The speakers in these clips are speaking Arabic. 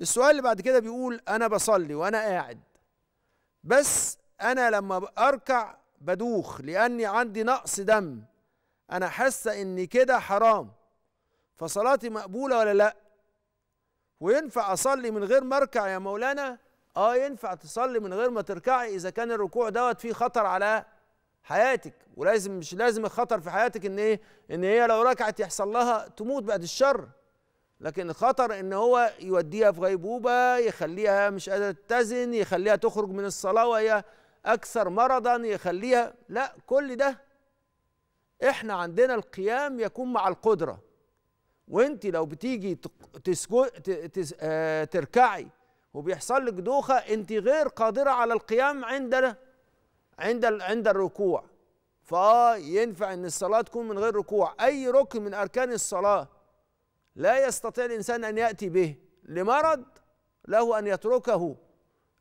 السؤال اللي بعد كده بيقول انا بصلي وانا قاعد بس انا لما اركع بدوخ لاني عندي نقص دم انا حاسه اني كده حرام فصلاتي مقبوله ولا لا وينفع اصلي من غير ما اركع يا مولانا اه ينفع تصلي من غير ما تركعي اذا كان الركوع دوت فيه خطر على حياتك ولازم مش لازم الخطر في حياتك ان ايه ان هي لو ركعت يحصل لها تموت بعد الشر لكن خطر ان هو يوديها في غيبوبه يخليها مش قادره تتزن يخليها تخرج من الصلاه وهي اكثر مرضا يخليها لا كل ده احنا عندنا القيام يكون مع القدره وانت لو بتيجي تسكو آه، تركعي وبيحصل لك دوخه انت غير قادره على القيام عندنا عند عند الركوع فاه ينفع ان الصلاه تكون من غير ركوع اي ركن من اركان الصلاه لا يستطيع الانسان ان ياتي به لمرض له ان يتركه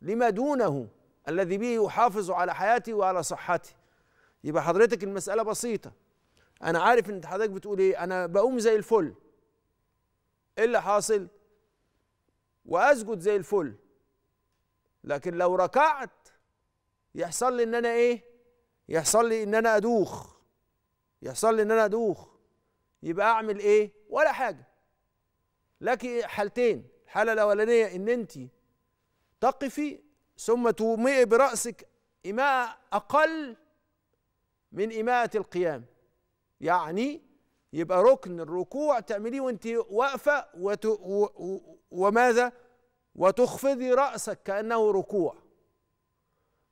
لما دونه الذي به يحافظ على حياته وعلى صحته يبقى حضرتك المساله بسيطه انا عارف ان حضرتك بتقول ايه انا بقوم زي الفل ايه اللي حاصل واسجد زي الفل لكن لو ركعت يحصل لي ان انا ايه يحصل لي ان انا ادوخ يحصل لي ان انا ادوخ يبقى اعمل ايه ولا حاجه لك حالتين الحاله الاولانيه ان انت تقفي ثم تومئي براسك اماء اقل من ايماءه القيام يعني يبقى ركن الركوع تعمليه وانت واقفه وت... و... و... وماذا وتخفضي راسك كانه ركوع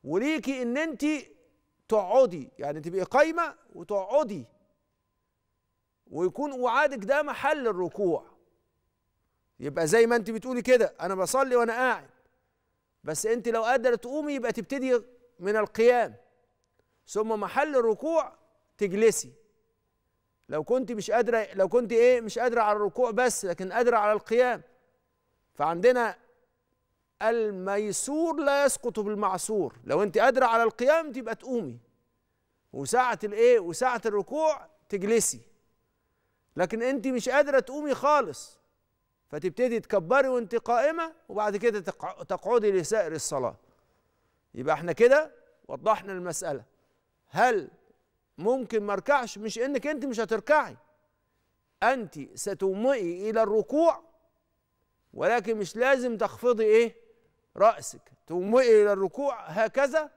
وليكي ان انت تقعدي يعني تبقي قايمه وتقعدي ويكون وعادك ده محل الركوع يبقى زي ما انت بتقولي كده انا بصلي وانا قاعد بس انت لو قادره تقومي يبقى تبتدي من القيام ثم محل الركوع تجلسي لو كنت مش قادره لو كنت ايه مش قادره على الركوع بس لكن قادره على القيام فعندنا الميسور لا يسقط بالمعسور لو انت قادره على القيام تبقى تقومي وساعه الايه وساعه الركوع تجلسي لكن انت مش قادره تقومي خالص فتبتدي تكبري وانت قائمه وبعد كده تقعدي لسائر الصلاه يبقى احنا كده وضحنا المساله هل ممكن ما اركعش مش انك انت مش هتركعي انت ستومئي الى الركوع ولكن مش لازم تخفضي ايه راسك تومئي الى الركوع هكذا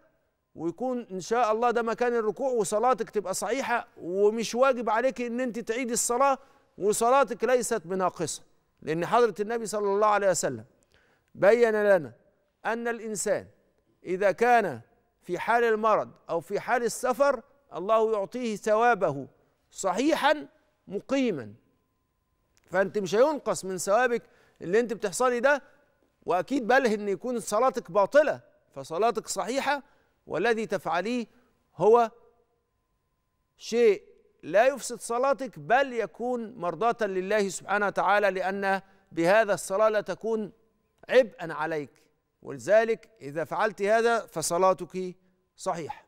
ويكون ان شاء الله ده مكان الركوع وصلاتك تبقى صحيحه ومش واجب عليك ان انت تعيدي الصلاه وصلاتك ليست بناقصه لأن حضرة النبي صلى الله عليه وسلم بين لنا أن الإنسان إذا كان في حال المرض أو في حال السفر الله يعطيه ثوابه صحيحا مقيما فأنت مش هينقص من ثوابك اللي أنت بتحصلي ده وأكيد بله أن يكون صلاتك باطلة فصلاتك صحيحة والذي تفعليه هو شيء لا يفسد صلاتك بل يكون مرضاة لله سبحانه وتعالى لأن بهذا الصلاة لا تكون عبئا عليك ولذلك إذا فعلت هذا فصلاتك صحيحة